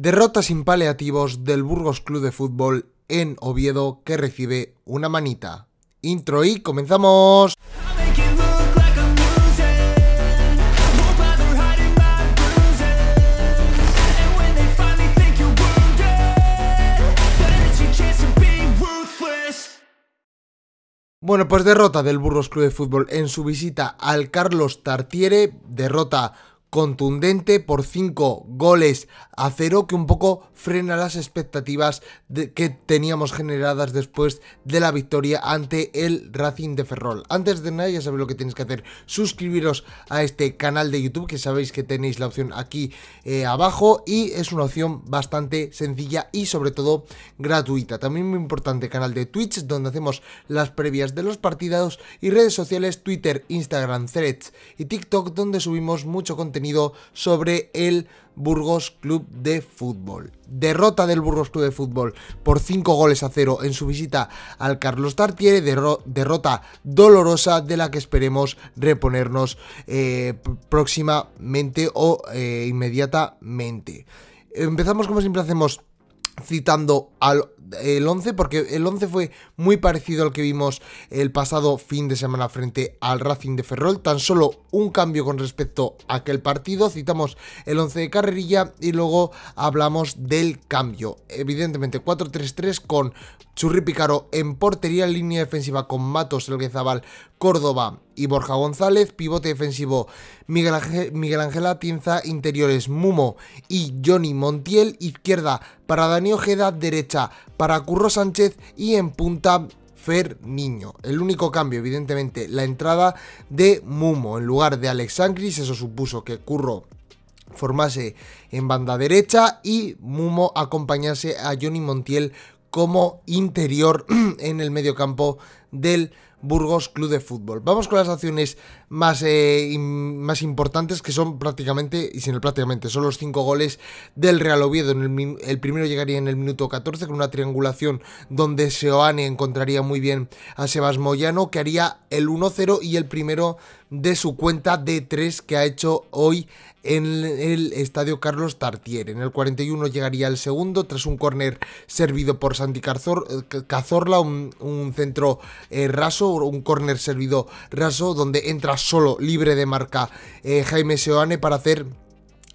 Derrota sin paliativos del Burgos Club de Fútbol en Oviedo que recibe una manita. Intro y comenzamos. Bueno, pues derrota del Burgos Club de Fútbol en su visita al Carlos Tartiere, derrota contundente por 5 goles a 0 que un poco frena las expectativas que teníamos generadas después de la victoria ante el Racing de Ferrol. Antes de nada ya sabéis lo que tenéis que hacer, suscribiros a este canal de YouTube que sabéis que tenéis la opción aquí eh, abajo y es una opción bastante sencilla y sobre todo gratuita. También muy importante canal de Twitch donde hacemos las previas de los partidos y redes sociales Twitter, Instagram, Threads y TikTok donde subimos mucho contenido sobre el Burgos Club de Fútbol. Derrota del Burgos Club de Fútbol por 5 goles a 0 en su visita al Carlos Tartiere, derrota dolorosa de la que esperemos reponernos eh, próximamente o eh, inmediatamente. Empezamos como siempre hacemos citando al el 11, porque el 11 fue muy parecido al que vimos el pasado fin de semana frente al Racing de Ferrol, tan solo un cambio con respecto a aquel partido, citamos el 11 de carrerilla y luego hablamos del cambio, evidentemente 4-3-3 con Churri Picaro en portería, línea defensiva con Matos, Elguezabal, Córdoba y Borja González, pivote defensivo Miguel, Ángel, Atienza, interiores Mumo y Johnny Montiel, izquierda para Dani Ojeda, derecha para Curro Sánchez y en punta Fer Niño. El único cambio, evidentemente, la entrada de Mumo en lugar de Alex Sangris, eso supuso que Curro formase en banda derecha y Mumo acompañase a Johnny Montiel como interior en el mediocampo del Burgos Club de Fútbol. Vamos con las acciones más, eh, más importantes, que son prácticamente, y sin el prácticamente, son los cinco goles del Real Oviedo. En el, primero llegaría en el minuto 14 con una triangulación donde Seoane encontraría muy bien a Sebas Moyano, que haría el 1-0 y el primero de su cuenta de 3 que ha hecho hoy en el estadio Carlos Tartier. En el 41 llegaría el segundo tras un córner servido por Santi eh, Cazorla, un, centro eh, raso, un córner servido raso donde entra solo, libre de marca, eh, Jaime Seoane para hacer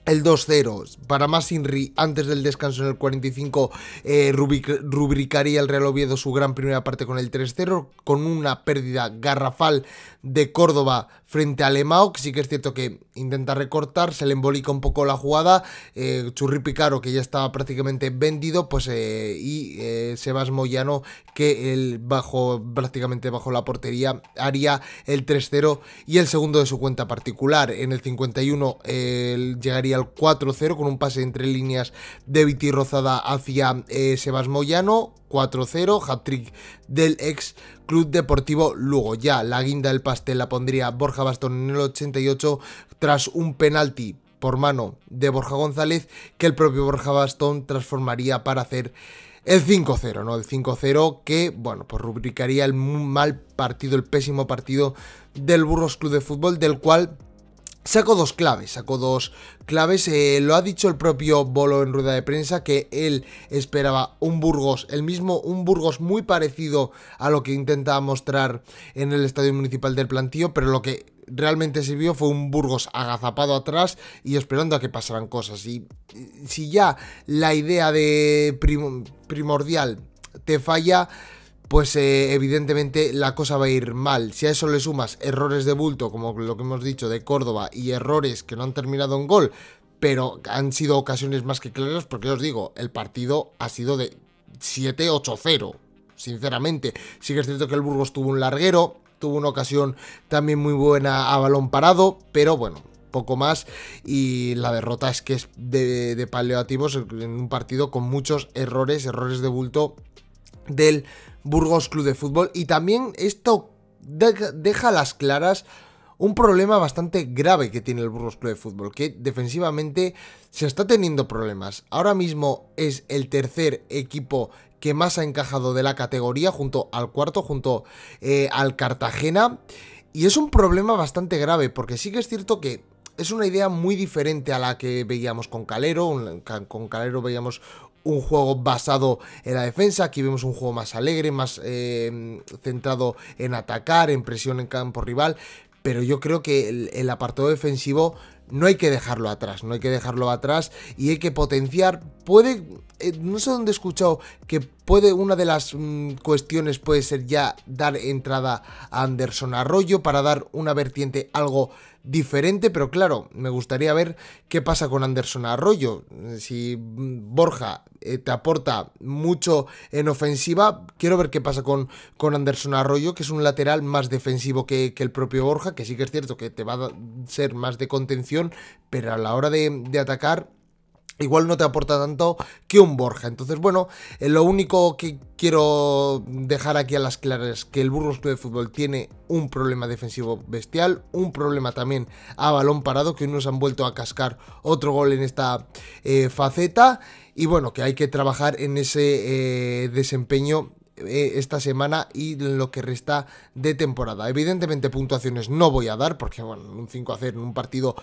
el 2-0 para más Inri antes del descanso en el 45 eh, rubricaría el Real Oviedo su gran primera parte con el 3-0 con una pérdida garrafal de Córdoba frente a Lemao que sí que es cierto que intenta recortar se le embolica un poco la jugada eh, Churri Picaro que ya estaba prácticamente vendido pues eh, y Sebas Moyano que el bajo prácticamente bajo la portería haría el 3-0 y el segundo de su cuenta particular en el 51 llegaría al 4-0 con un pase entre líneas de Viti Rozada hacia eh, Sebas Moyano. 4-0, hat-trick del ex Club Deportivo Lugo. Ya la guinda del pastel la pondría Borja Bastón en el 88 tras un penalti por mano de Borja González que el propio Borja Bastón transformaría para hacer el 5-0, ¿no? El 5-0 que, bueno, pues rubricaría el mal partido, el pésimo partido del Burros Club de Fútbol, del cual saco dos claves, sacó dos claves. Eh, lo ha dicho el propio Bolo en rueda de prensa que él esperaba un Burgos, el mismo, un Burgos muy parecido a lo que intentaba mostrar en el estadio municipal del Plantío, pero lo que realmente se vio fue un Burgos agazapado atrás y esperando a que pasaran cosas. Y si ya la idea de primordial te falla pues eh, evidentemente la cosa va a ir mal. Si a eso le sumas errores de bulto, como lo que hemos dicho de Córdoba, y errores que no han terminado en gol, pero han sido ocasiones más que claras, porque os digo, el partido ha sido de 7-8-0, sinceramente. Sí que es cierto que el Burgos tuvo un larguero, tuvo una ocasión también muy buena a balón parado, pero bueno, poco más y la derrota es que es de, de paliativos en un partido con muchos errores, errores de bulto del Burgos Club de Fútbol. Y también esto deja a las claras un problema bastante grave que tiene el Burgos Club de Fútbol, que defensivamente se está teniendo problemas. Ahora mismo es el tercer equipo que más ha encajado de la categoría, junto al cuarto, junto eh, al Cartagena. Y es un problema bastante grave, porque sí que es cierto que es una idea muy diferente a la que veíamos con Calero. Con Calero veíamos un juego basado en la defensa. Aquí vemos un juego más alegre, más eh, centrado en atacar, en presión en campo rival. Pero yo creo que el, el apartado defensivo no hay que dejarlo atrás, no hay que dejarlo atrás y hay que potenciar, puede, eh, no sé dónde he escuchado que puede, una de las mm, cuestiones puede ser ya dar entrada a Anderson Arroyo para dar una vertiente algo diferente, pero claro, me gustaría ver qué pasa con Anderson Arroyo. Si mm, Borja eh, te aporta mucho en ofensiva, quiero ver qué pasa con, con Anderson Arroyo, que es un lateral más defensivo que el propio Borja, que sí que es cierto que te va a ser más de contención pero a la hora de, atacar igual no te aporta tanto que un Borja. Entonces, bueno, eh, lo único que quiero dejar aquí a las claras es que el Burgos Club de Fútbol tiene un problema defensivo bestial, un problema también a balón parado, que nos han vuelto a cascar otro gol en esta eh, faceta. Y bueno, que hay que trabajar en ese eh, desempeño esta semana y lo que resta de temporada. Evidentemente puntuaciones no voy a dar porque bueno, un 5 a 0 en un partido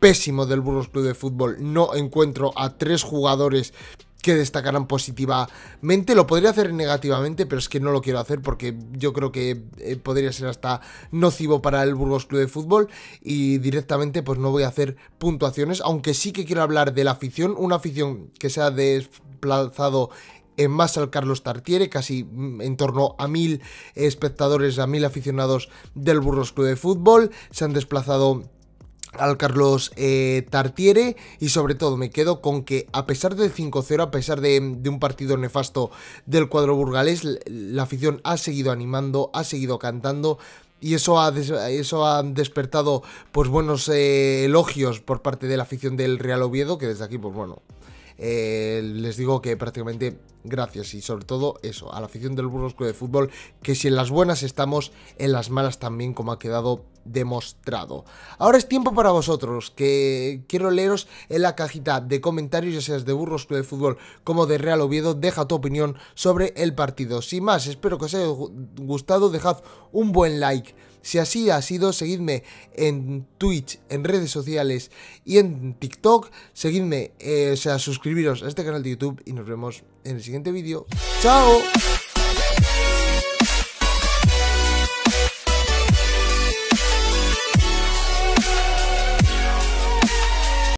pésimo del Burgos Club de Fútbol. No encuentro a tres jugadores que destacaran positivamente. Lo podría hacer negativamente, pero es que no lo quiero hacer porque yo creo que eh, podría ser hasta nocivo para el Burgos Club de Fútbol y directamente pues no voy a hacer puntuaciones, aunque sí que quiero hablar de la afición, una afición que se ha desplazado en más al Carlos Tartiere, casi mm, en torno a mil espectadores, a mil aficionados del Burgos Club de Fútbol, se han desplazado al Carlos eh, Tartiere y sobre todo me quedo con que a pesar de 5-0, a pesar de, un partido nefasto del cuadro burgalés, la afición ha seguido animando, ha seguido cantando y eso ha, eso despertado pues buenos eh, elogios por parte de la afición del Real Oviedo que desde aquí pues bueno eh, les digo que prácticamente gracias y sobre todo eso, a la afición del Burros Club de Fútbol, que si en las buenas estamos, en las malas también, como ha quedado demostrado. Ahora es tiempo para vosotros, que quiero leeros en la cajita de comentarios, ya seas de Burros Club de Fútbol como de Real Oviedo, deja tu opinión sobre el partido. Sin más, espero que os haya gustado, dejad un buen like si así ha sido, seguidme en Twitch, en redes sociales y en TikTok. Seguidme, eh, o sea, suscribiros a este canal de YouTube y nos vemos en el siguiente vídeo. ¡Chao!